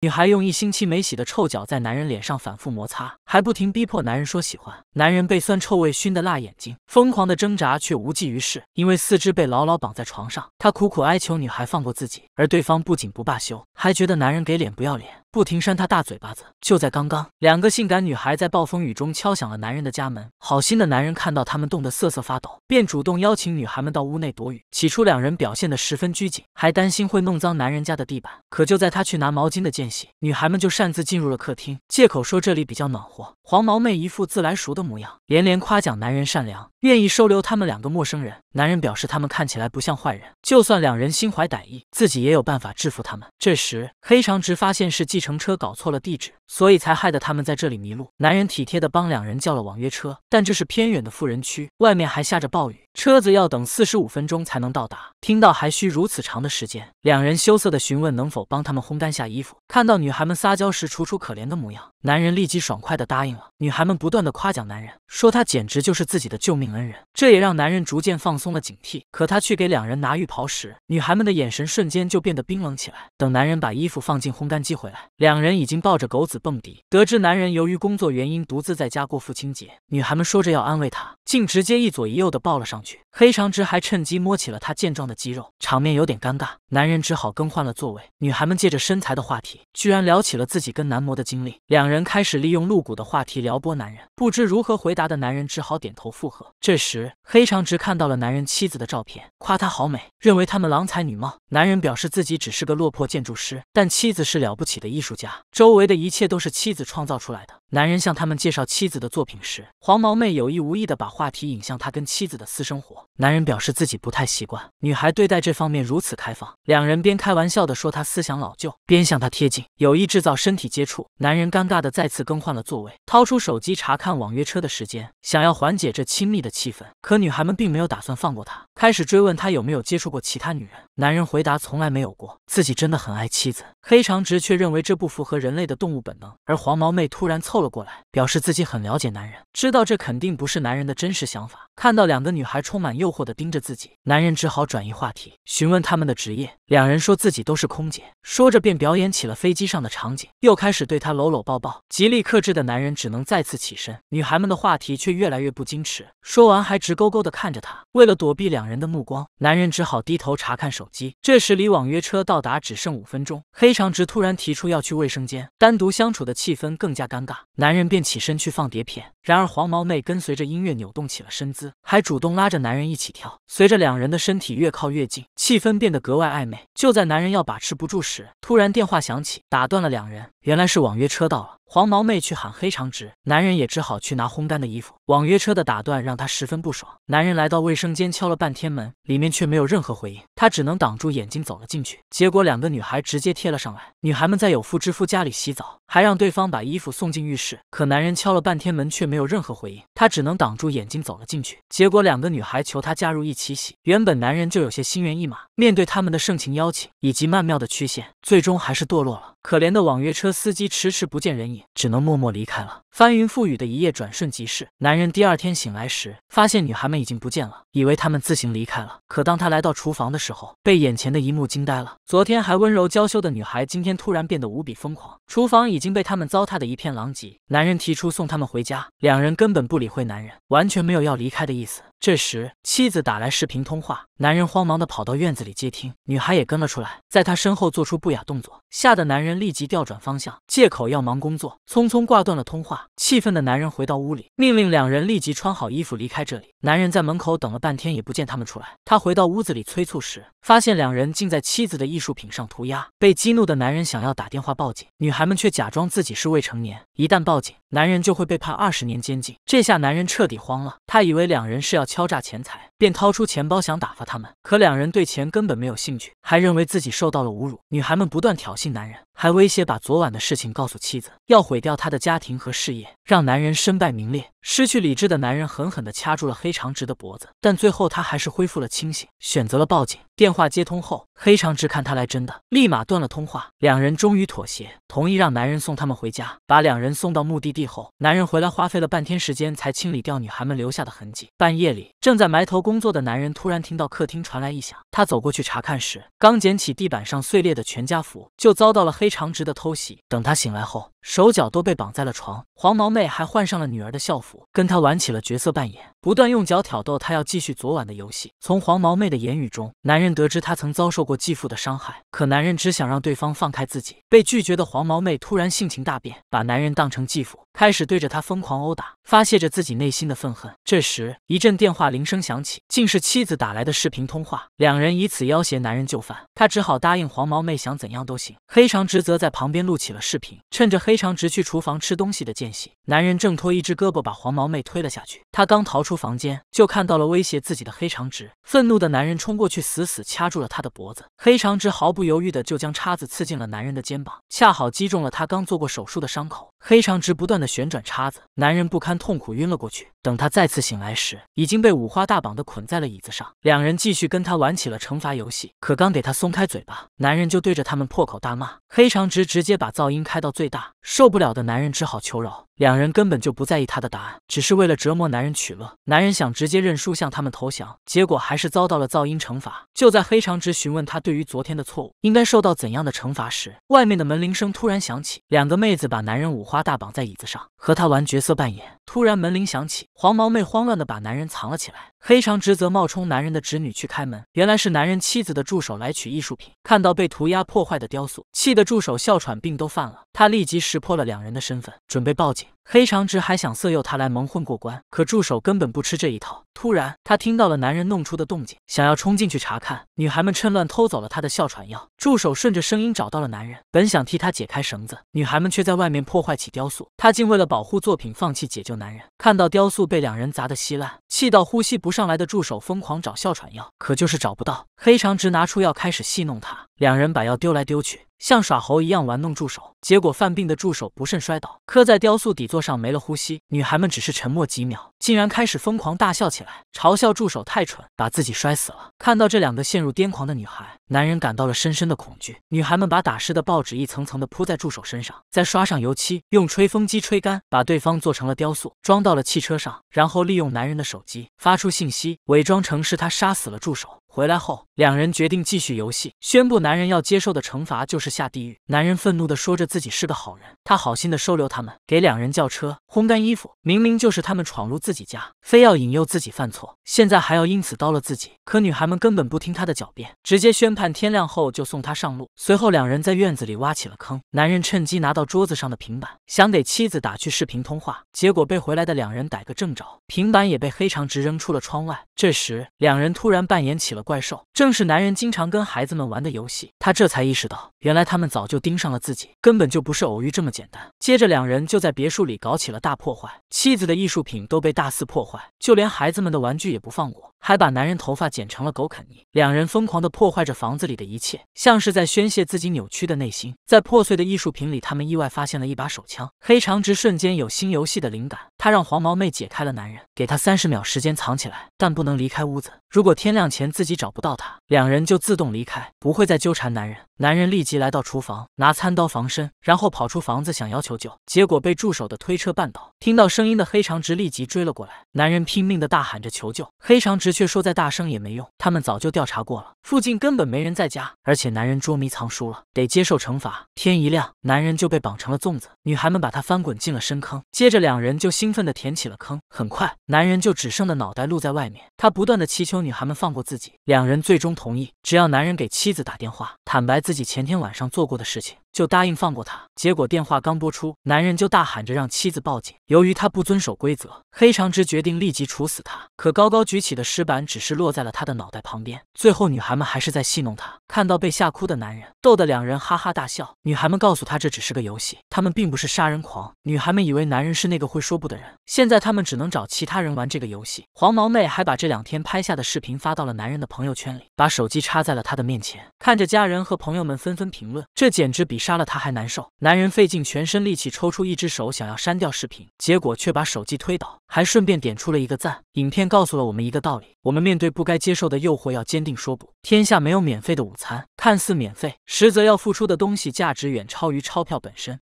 女孩用一星期没洗的臭脚在男人脸上反复摩擦，还不停逼迫男人说喜欢。男人被酸臭味熏得辣眼睛，疯狂的挣扎却无济于事，因为四肢被牢牢绑在床上。他苦苦哀求女孩放过自己，而对方不仅不罢休，还觉得男人给脸不要脸。不停扇他大嘴巴子。就在刚刚，两个性感女孩在暴风雨中敲响了男人的家门。好心的男人看到他们冻得瑟瑟发抖，便主动邀请女孩们到屋内躲雨。起初，两人表现得十分拘谨，还担心会弄脏男人家的地板。可就在他去拿毛巾的间隙，女孩们就擅自进入了客厅，借口说这里比较暖和。黄毛妹一副自来熟的模样，连连夸奖男人善良。愿意收留他们两个陌生人。男人表示，他们看起来不像坏人，就算两人心怀歹意，自己也有办法制服他们。这时，黑长直发现是计程车搞错了地址，所以才害得他们在这里迷路。男人体贴的帮两人叫了网约车，但这是偏远的富人区，外面还下着暴雨。车子要等四十五分钟才能到达。听到还需如此长的时间，两人羞涩地询问能否帮他们烘干下衣服。看到女孩们撒娇时楚楚可怜的模样，男人立即爽快地答应了。女孩们不断地夸奖男人，说他简直就是自己的救命恩人。这也让男人逐渐放松了警惕。可他去给两人拿浴袍时，女孩们的眼神瞬间就变得冰冷起来。等男人把衣服放进烘干机回来，两人已经抱着狗子蹦迪。得知男人由于工作原因独自在家过父亲节，女孩们说着要安慰他，竟直接一左一右地抱了上去。黑长直还趁机摸起了他健壮的肌肉，场面有点尴尬，男人只好更换了座位。女孩们借着身材的话题，居然聊起了自己跟男模的经历，两人开始利用露骨的话题撩拨男人，不知如何回答的男人只好点头附和。这时，黑长直看到了男人妻子的照片，夸她好美，认为他们郎才女貌。男人表示自己只是个落魄建筑师，但妻子是了不起的艺术家，周围的一切都是妻子创造出来的。男人向他们介绍妻子的作品时，黄毛妹有意无意的把话题引向他跟妻子的私生活。男人表示自己不太习惯女孩对待这方面如此开放。两人边开玩笑的说他思想老旧，边向他贴近，有意制造身体接触。男人尴尬的再次更换了座位，掏出手机查看网约车的时间，想要缓解这亲密的气氛。可女孩们并没有打算放过他，开始追问他有没有接触过其他女人。男人回答从来没有过，自己真的很爱妻子。黑长直却认为这不符合人类的动物本能，而黄毛妹突然凑了过来，表示自己很了解男人，知道这肯定不是男人的真实想法。看到两个女孩充满诱惑地盯着自己，男人只好转移话题，询问她们的职业。两人说自己都是空姐，说着便表演起了飞机上的场景，又开始对她搂搂抱抱。极力克制的男人只能再次起身，女孩们的话题却越来越不矜持，说完还直勾勾地看着他。为了躲避两人的目光，男人只好低头查看手机。这时离网约车到达只剩五分钟，黑。尚直突然提出要去卫生间，单独相处的气氛更加尴尬，男人便起身去放碟片。然而黄毛妹跟随着音乐扭动起了身姿，还主动拉着男人一起跳。随着两人的身体越靠越近，气氛变得格外暧昧。就在男人要把持不住时，突然电话响起，打断了两人。原来是网约车到了，黄毛妹去喊黑长直，男人也只好去拿烘干的衣服。网约车的打断让他十分不爽。男人来到卫生间敲了半天门，里面却没有任何回应，他只能挡住眼睛走了进去，结果两个女孩直接贴了上来。女孩们在有妇之夫家里洗澡。还让对方把衣服送进浴室，可男人敲了半天门却没有任何回应，他只能挡住眼睛走了进去。结果两个女孩求他加入一起洗，原本男人就有些心猿意马，面对他们的盛情邀请以及曼妙的曲线，最终还是堕落了。可怜的网约车司机迟迟不见人影，只能默默离开了。翻云覆雨的一夜转瞬即逝，男人第二天醒来时，发现女孩们已经不见了，以为他们自行离开了。可当他来到厨房的时候，被眼前的一幕惊呆了。昨天还温柔娇羞的女孩，今天突然变得无比疯狂，厨房已经被他们糟蹋的一片狼藉。男人提出送他们回家，两人根本不理会男人，完全没有要离开的意思。这时妻子打来视频通话，男人慌忙的跑到院子里接听，女孩也跟了出来，在他身后做出不雅动作，吓得男人立即调转方向，借口要忙工作，匆匆挂断了通话。气愤的男人回到屋里，命令两人立即穿好衣服离开这里。男人在门口等了半天，也不见他们出来。他回到屋子里催促时，发现两人竟在妻子的艺术品上涂鸦。被激怒的男人想要打电话报警，女孩们却假装自己是未成年。一旦报警，男人就会被判二十年监禁。这下男人彻底慌了，他以为两人是要敲诈钱财，便掏出钱包想打发他们。可两人对钱根本没有兴趣，还认为自己受到了侮辱。女孩们不断挑衅男人，还威胁把昨晚的事情告诉妻子，要毁掉他的家庭和事业，让男人身败名裂。失去理智的男人狠狠地掐住了黑长直的脖子，但最后他还是恢复了清醒，选择了报警。电话接通后，黑长直看他来真的，立马断了通话。两人终于妥协，同意让男人送他们回家。把两人送到目的地后，男人回来花费了半天时间才清理掉女孩们留下的痕迹。半夜里，正在埋头工作的男人突然听到客厅传来异响，他走过去查看时，刚捡起地板上碎裂的全家福，就遭到了黑长直的偷袭。等他醒来后，手脚都被绑在了床，黄毛妹还换上了女儿的校服，跟他玩起了角色扮演，不断用脚挑逗他，要继续昨晚的游戏。从黄毛妹的言语中，男人得知她曾遭受过继父的伤害，可男人只想让对方放开自己。被拒绝的黄毛妹突然性情大变，把男人当成继父。开始对着他疯狂殴打，发泄着自己内心的愤恨。这时，一阵电话铃声响起，竟是妻子打来的视频通话，两人以此要挟男人就范。他只好答应黄毛妹想怎样都行。黑长直则在旁边录起了视频。趁着黑长直去厨房吃东西的间隙，男人挣脱一只胳膊，把黄毛妹推了下去。他刚逃出房间，就看到了威胁自己的黑长直。愤怒的男人冲过去，死死掐住了他的脖子。黑长直毫不犹豫的就将叉子刺进了男人的肩膀，恰好击中了他刚做过手术的伤口。黑长直不断的。旋转叉子，男人不堪痛苦晕了过去。等他再次醒来时，已经被五花大绑的捆在了椅子上。两人继续跟他玩起了惩罚游戏，可刚给他松开嘴巴，男人就对着他们破口大骂。黑长直直接把噪音开到最大，受不了的男人只好求饶。两人根本就不在意他的答案，只是为了折磨男人取乐。男人想直接认输向他们投降，结果还是遭到了噪音惩罚。就在黑长直询问他对于昨天的错误应该受到怎样的惩罚时，外面的门铃声突然响起。两个妹子把男人五花大绑在椅子上，和他玩角色扮演。突然门铃响起。黄毛妹慌乱地把男人藏了起来，黑长直则冒充男人的侄女去开门。原来是男人妻子的助手来取艺术品，看到被涂鸦破坏的雕塑，气得助手哮喘病都犯了，他立即识破了两人的身份，准备报警。黑长直还想色诱他来蒙混过关，可助手根本不吃这一套。突然，他听到了男人弄出的动静，想要冲进去查看。女孩们趁乱偷走了他的哮喘药。助手顺着声音找到了男人，本想替他解开绳子，女孩们却在外面破坏起雕塑。他竟为了保护作品，放弃解救男人。看到雕塑被两人砸得稀烂，气到呼吸不上来的助手疯狂找哮喘药，可就是找不到。黑长直拿出药开始戏弄他。两人把药丢来丢去，像耍猴一样玩弄助手。结果犯病的助手不慎摔倒，磕在雕塑底座上，没了呼吸。女孩们只是沉默几秒，竟然开始疯狂大笑起来，嘲笑助手太蠢，把自己摔死了。看到这两个陷入癫狂的女孩，男人感到了深深的恐惧。女孩们把打湿的报纸一层层的铺在助手身上，再刷上油漆，用吹风机吹干，把对方做成了雕塑，装到了汽车上，然后利用男人的手机发出信息，伪装成是他杀死了助手。回来后，两人决定继续游戏，宣布男人要接受的惩罚就是下地狱。男人愤怒地说着自己是个好人，他好心地收留他们，给两人叫车、烘干衣服。明明就是他们闯入自己家，非要引诱自己犯错，现在还要因此刀了自己。可女孩们根本不听他的狡辩，直接宣判天亮后就送他上路。随后两人在院子里挖起了坑，男人趁机拿到桌子上的平板，想给妻子打去视频通话，结果被回来的两人逮个正着，平板也被黑长直扔出了窗外。这时两人突然扮演起了。怪兽正是男人经常跟孩子们玩的游戏，他这才意识到，原来他们早就盯上了自己，根本就不是偶遇这么简单。接着，两人就在别墅里搞起了大破坏，妻子的艺术品都被大肆破坏，就连孩子们的玩具也不放过，还把男人头发剪成了狗啃泥。两人疯狂的破坏着房子里的一切，像是在宣泄自己扭曲的内心。在破碎的艺术品里，他们意外发现了一把手枪。黑长直瞬间有新游戏的灵感，他让黄毛妹解开了男人，给他三十秒时间藏起来，但不能离开屋子。如果天亮前自己。找不到他，两人就自动离开，不会再纠缠男人。男人立即来到厨房拿餐刀防身，然后跑出房子想要求救，结果被助手的推车绊倒。听到声音的黑长直立即追了过来，男人拼命的大喊着求救，黑长直却说再大声也没用，他们早就调查过了，附近根本没人在家，而且男人捉迷藏输了，得接受惩罚。天一亮，男人就被绑成了粽子，女孩们把他翻滚进了深坑，接着两人就兴奋的填起了坑，很快男人就只剩的脑袋露在外面，他不断的祈求女孩们放过自己，两人最终同意，只要男人给妻子打电话坦白。自己前天晚上做过的事情。就答应放过他，结果电话刚拨出，男人就大喊着让妻子报警。由于他不遵守规则，黑长直决定立即处死他。可高高举起的石板只是落在了他的脑袋旁边。最后，女孩们还是在戏弄他，看到被吓哭的男人，逗得两人哈哈大笑。女孩们告诉他，这只是个游戏，他们并不是杀人狂。女孩们以为男人是那个会说不的人，现在他们只能找其他人玩这个游戏。黄毛妹还把这两天拍下的视频发到了男人的朋友圈里，把手机插在了他的面前，看着家人和朋友们纷纷评论，这简直比上。杀了他还难受。男人费尽全身力气抽出一只手，想要删掉视频，结果却把手机推倒，还顺便点出了一个赞。影片告诉了我们一个道理：我们面对不该接受的诱惑，要坚定说不。天下没有免费的午餐，看似免费，实则要付出的东西价值远超于钞票本身。